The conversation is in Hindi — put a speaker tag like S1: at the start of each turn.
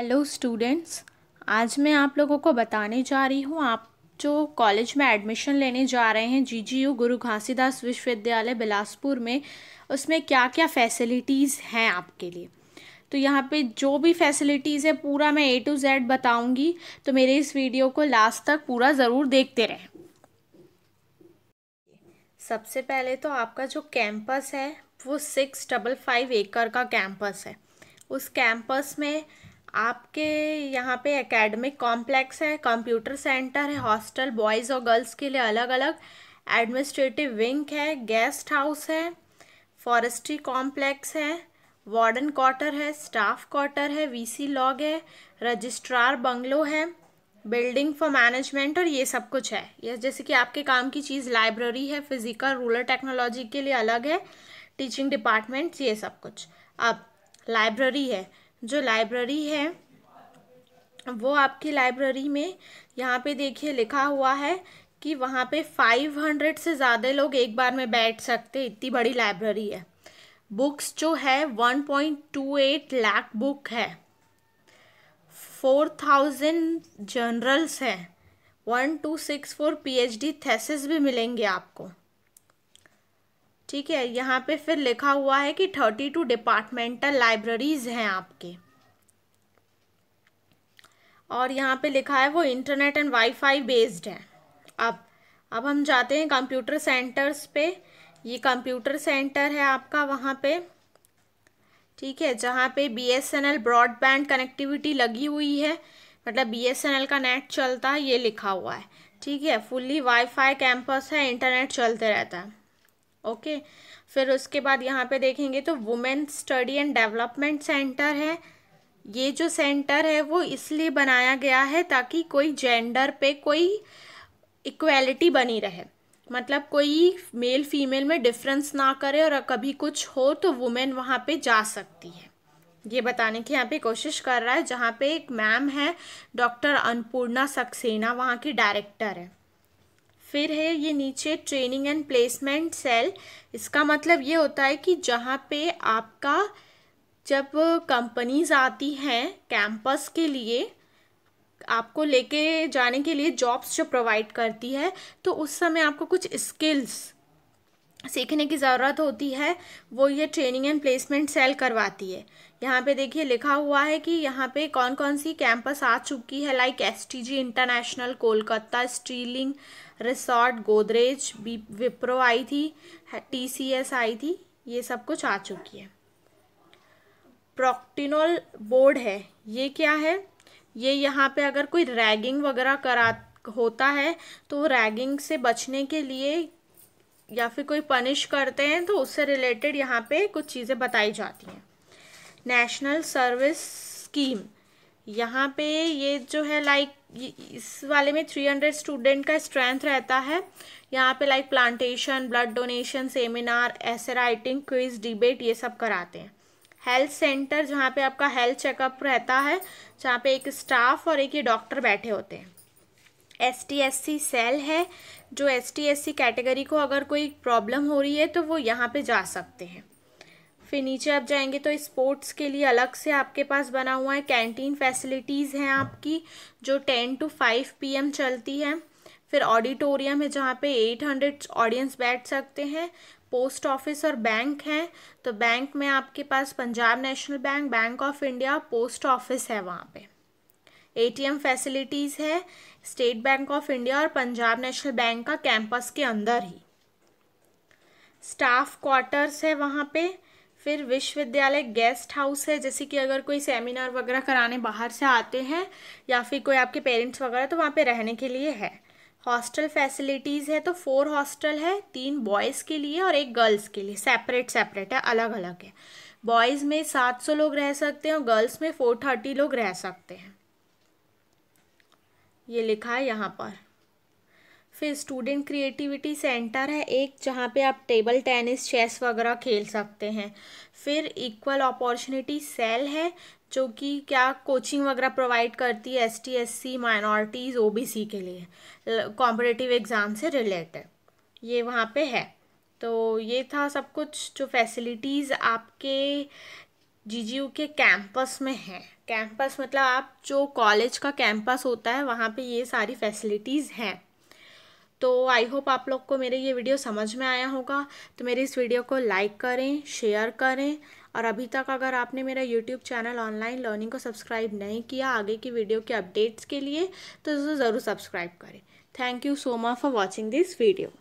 S1: हेलो स्टूडेंट्स आज मैं आप लोगों को बताने जा रही हूँ आप जो कॉलेज में एडमिशन लेने जा रहे हैं जीजीयू गुरु घासीदास विश्वविद्यालय बिलासपुर में उसमें क्या क्या फैसिलिटीज़ हैं आपके लिए तो यहाँ पे जो भी फैसिलिटीज़ है पूरा मैं ए टू जेड बताऊँगी तो मेरे इस वीडियो को लास्ट तक पूरा ज़रूर देखते रहें सबसे पहले तो आपका जो कैंपस है वो सिक्स डबल फाइव एकड़ का कैंपस है उस कैंपस में आपके यहाँ पे एकेडमिक कॉम्प्लेक्स है कंप्यूटर सेंटर है हॉस्टल बॉयज़ और गर्ल्स के लिए अलग अलग एडमिनिस्ट्रेटिव विंग है गेस्ट हाउस है फॉरेस्ट्री कॉम्प्लेक्स है वार्डन क्वार्टर है स्टाफ क्वार्टर है वीसी लॉग है रजिस्ट्रार बंगलो है बिल्डिंग फॉर मैनेजमेंट और ये सब कुछ है ये जैसे कि आपके काम की चीज़ लाइब्रेरी है फिजिकल रूरल टेक्नोलॉजी के लिए अलग है टीचिंग डिपार्टमेंट ये सब कुछ अब लाइब्रेरी है जो लाइब्रेरी है वो आपकी लाइब्रेरी में यहाँ पे देखिए लिखा हुआ है कि वहाँ पे 500 से ज़्यादा लोग एक बार में बैठ सकते इतनी बड़ी लाइब्रेरी है बुक्स जो है 1.28 लाख बुक है 4000 जनरल्स हैं 1264 पीएचडी थीसिस भी मिलेंगे आपको ठीक है यहाँ पे फिर लिखा हुआ है कि थर्टी टू डिपार्टमेंटल लाइब्रेरीज हैं आपके और यहाँ पे लिखा है वो इंटरनेट एंड वाईफाई बेस्ड है अब अब हम जाते हैं कंप्यूटर सेंटर्स पे ये कंप्यूटर सेंटर है आपका वहाँ पे ठीक है जहाँ पे बीएसएनएल ब्रॉडबैंड कनेक्टिविटी लगी हुई है मतलब बीएसएनएल का नेट चलता है ये लिखा हुआ है ठीक है फुल्ली वाईफाई कैंपस है इंटरनेट चलते रहता है ओके फिर उसके बाद यहाँ पे देखेंगे तो women study and development centre है ये जो सेंटर है वो इसलिए बनाया गया है ताकि कोई जेंडर पे कोई इक्वेलिटी बनी रहे मतलब कोई मेल फीमेल में डिफरेंस ना करे और कभी कुछ हो तो वुमेन वहाँ पे जा सकती है ये बताने की यहाँ पे कोशिश कर रहा है जहाँ पे एक मैम है डॉक्टर अन्नपूर्णा सक्सेना वहाँ की डायरेक्टर है फिर है ये नीचे ट्रेनिंग एंड प्लेसमेंट सेल इसका मतलब ये होता है कि जहाँ पे आपका जब कंपनीज आती हैं कैंपस के लिए आपको लेके जाने के लिए जॉब्स जो प्रोवाइड करती है तो उस समय आपको कुछ स्किल्स सीखने की ज़रूरत होती है वो ये ट्रेनिंग एंड प्लेसमेंट सेल करवाती है यहाँ पे देखिए लिखा हुआ है कि यहाँ पे कौन कौन सी कैंपस आ चुकी है like S T G international Kolkata sterling resort Godrej बी विप्रो आई थी टी सी एस आई थी ये सब कुछ आ चुकी है प्रोक्टिनोल बोर्ड है ये क्या है ये यहाँ पे अगर कोई रैगिंग वगैरह करा होता है तो रैगिंग से बचने के लिए या फिर कोई पनिश करते हैं तो उससे रिलेटेड यहाँ पे कुछ चीज़ें बताई जाती हैं नेशनल सर्विस स्कीम यहाँ पे ये जो है लाइक इस वाले में थ्री हंड्रेड स्टूडेंट का स्ट्रेंथ रहता है यहाँ पे like plantation blood donation seminar ऐसे राइटिंग क्विज डिबेट ये सब कराते हैं हेल्थ सेंटर जहाँ पे आपका हेल्थ चेकअप रहता है जहाँ पे एक स्टाफ और एक ये डॉक्टर बैठे होते हैं S T S C cell है जो S T S C category को अगर कोई प्रॉब्लम हो रही है तो वो यहाँ पे जा सकते हैं फिर नीचे आप जाएंगे तो स्पोर्ट्स के लिए अलग से आपके पास बना हुआ है कैंटीन फैसिलिटीज़ हैं आपकी जो टेन टू फाइव पीएम चलती है फिर ऑडिटोरियम है जहाँ पे एट हंड्रेड ऑडियंस बैठ सकते हैं पोस्ट ऑफिस और बैंक हैं तो बैंक में आपके पास Punjab national bank bank of India post office है वहाँ पे एटीएम फैसिलिटीज़ है स्टेट बैंक ऑफ इंडिया और पंजाब नेशनल बैंक का कैंपस के अंदर ही स्टाफ क्वार्टर्स है वहाँ पे फिर विश्वविद्यालय गेस्ट हाउस है जैसे कि अगर कोई सेमिनार वगैरह कराने बाहर से आते हैं या फिर कोई आपके पेरेंट्स वगैरह तो वहाँ पे रहने के लिए है हॉस्टल फैसिलिटीज़ है तो फोर हॉस्टल है तीन बॉयज़ के लिए और एक गर्ल्स के लिए सेपरेट सेपरेट है अलग अलग है बॉयज़ में सात सौ लोग रह सकते हैं और गर्ल्स में फोर थर्टी लोग रह सकते हैं ये लिखा है यहाँ पर फिर स्टूडेंट क्रिएटिविटी सेंटर है एक जहाँ पे आप टेबल टेनिस चेस वगैरह खेल सकते हैं फिर इक्वल अपॉर्चुनिटी सेल है जो कि क्या कोचिंग वगैरह प्रोवाइड करती है S T S C minorities O B C के लिए कॉम्पिटिटिव एग्ज़ाम से रिलेटेड ये वहाँ पे है तो ये था सब कुछ जो फैसिलिटीज़ आपके जीजीयू के कैंपस में है कैंपस मतलब आप जो कॉलेज का कैंपस होता है वहाँ पे ये सारी फैसिलिटीज़ हैं तो आई होप आप लोग को मेरे ये वीडियो समझ में आया होगा तो मेरे इस वीडियो को लाइक करें शेयर करें और अभी तक अगर आपने मेरा यूट्यूब चैनल ऑनलाइन लर्निंग को सब्सक्राइब नहीं किया आगे की वीडियो के अपडेट्स के लिए तो ज़रूर सब्सक्राइब करें thank you so much for watching this video